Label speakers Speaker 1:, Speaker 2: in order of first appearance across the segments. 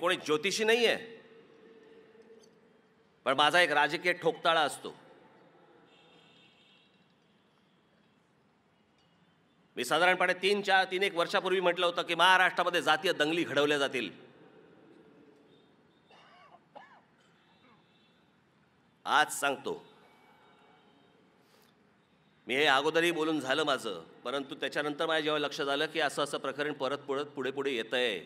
Speaker 1: कोणी ज्योतिषी नाही आहे पण माझा एक राजकीय ठोकताळा असतो मी साधारणपणे तीन चार तीन एक वर्षापूर्वी म्हटलं होतं की महाराष्ट्रामध्ये जातीय दंगली घडवल्या जातील आज सांगतो मी हे अगोदरही बोलून झालं माझं परंतु त्याच्यानंतर माझ्या जेव्हा लक्ष झालं की असं असं प्रकरण परत पुढत पुढे पुढे येत आहे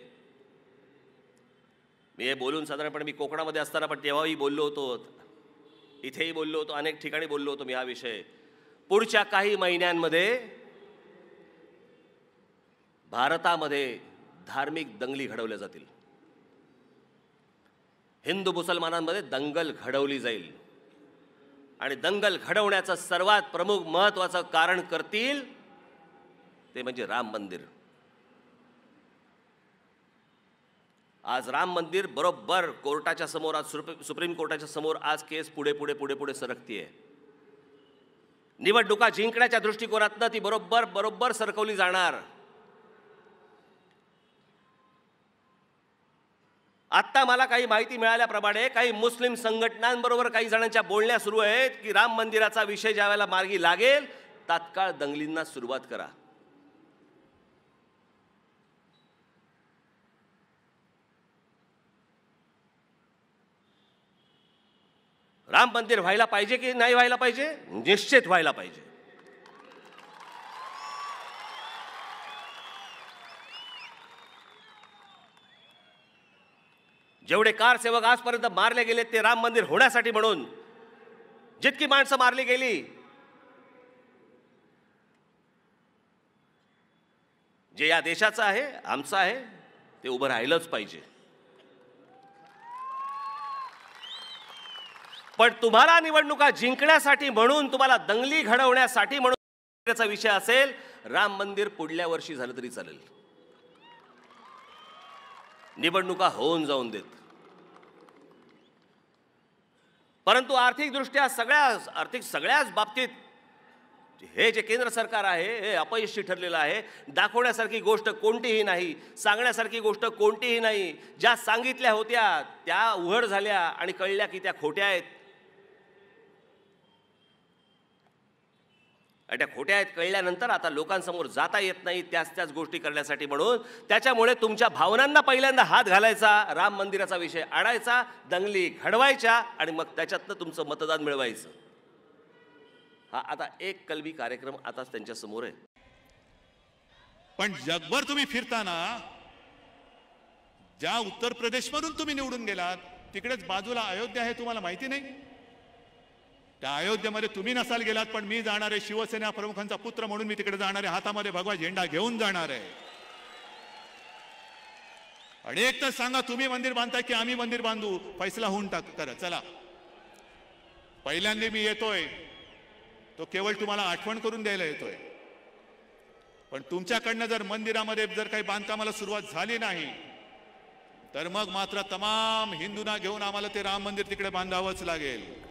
Speaker 1: मी हे बोलून साधारणपणे मी कोकणामध्ये असताना पण तेव्हाही बोललो होतो इथेही बोललो होतो अनेक ठिकाणी बोललो होतो मी हा विषय पुढच्या काही महिन्यांमध्ये भारतामध्ये धार्मिक दंगली घडवल्या जातील हिंदू मुसलमानांमध्ये दंगल घडवली जाईल आणि दंगल घडवण्याचं सर्वात प्रमुख महत्त्वाचं कारण करतील ते म्हणजे राम मंदिर आज राम मंदिर बरोबर कोर्टाच्या समोर आज सुप्रीम कोर्टाच्या समोर आज केस पुढे पुढे पुढे पुढे सरकती आहे निवडणुका जिंकण्याच्या दृष्टिकोनातनं ती बरोबर बरोबर सरकवली जाणार आत्ता मला काही माहिती मिळाल्याप्रमाणे काही मुस्लिम संघटनांबरोबर काही जणांच्या बोलण्या सुरू आहेत की राम मंदिराचा विषय ज्यावेळेला मार्गी लागेल तात्काळ दंगलींना सुरुवात करा
Speaker 2: राम मंदिर व्हायला पाहिजे
Speaker 1: की नाही व्हायला पाहिजे निश्चित व्हायला पाहिजे जेवढे कारसेवक आजपर्यंत मारले गेले ते राम मंदिर होण्यासाठी म्हणून जितकी माणसं मारली गेली जे या देशाचं आहे आमचं आहे ते उभं राहिलंच पाहिजे पण तुम्हाला निवडणुका जिंकण्यासाठी म्हणून तुम्हाला दंगली घडवण्यासाठी म्हणून त्याचा विषय असेल राम मंदिर पुढल्या वर्षी झालं तरी चालेल निवडणुका होऊन जाऊन देत परंतु आर्थिकदृष्ट्या सगळ्या आर्थिक सगळ्याच बाबतीत हे जे केंद्र सरकार आहे हे अपयशी ठरलेलं आहे दाखवण्यासारखी गोष्ट कोणतीही नाही सांगण्यासारखी गोष्ट कोणतीही नाही ज्या सांगितल्या होत्या त्या उघड झाल्या आणि कळल्या की त्या खोट्या आहेत त्या खोट्या आहेत कळल्यानंतर आता लोकांसमोर जाता येत नाही त्याच त्याच गोष्टी करण्यासाठी म्हणून त्याच्यामुळे तुमच्या भावनांना पहिल्यांदा हात घालायचा राम मंदिराचा विषय आणायचा दंगली घडवायच्या आणि मग त्याच्यातनं तुमचं मतदान मिळवायचं हा आता एक कलवी कार्यक्रम आताच त्यांच्यासमोर आहे
Speaker 2: पण जगभर तुम्ही फिरताना ज्या उत्तर प्रदेशमधून तुम्ही निवडून गेलात तिकडेच बाजूला अयोध्या हे तुम्हाला माहिती नाही त्या अयोध्येमध्ये तुम्ही नसाल गेलात पण मी जाणार आहे शिवसेना प्रमुखांचा पुत्र म्हणून मी तिकडे जाणार आहे हातामध्ये भगवा झेंडा घेऊन जाणार आहे आणि एक तर सांगा तुम्ही मंदिर बांधताय की आम्ही मंदिर बांधू फैसला होऊन टाक करा चला पहिल्यांदा मी येतोय तो केवळ तुम्हाला आठवण करून द्यायला येतोय पण तुमच्याकडनं जर मंदिरामध्ये जर काही बांधकामाला सुरुवात झाली नाही तर मग मात्र तमाम हिंदूंना घेऊन आम्हाला ते राम मंदिर तिकडे बांधावंच लागेल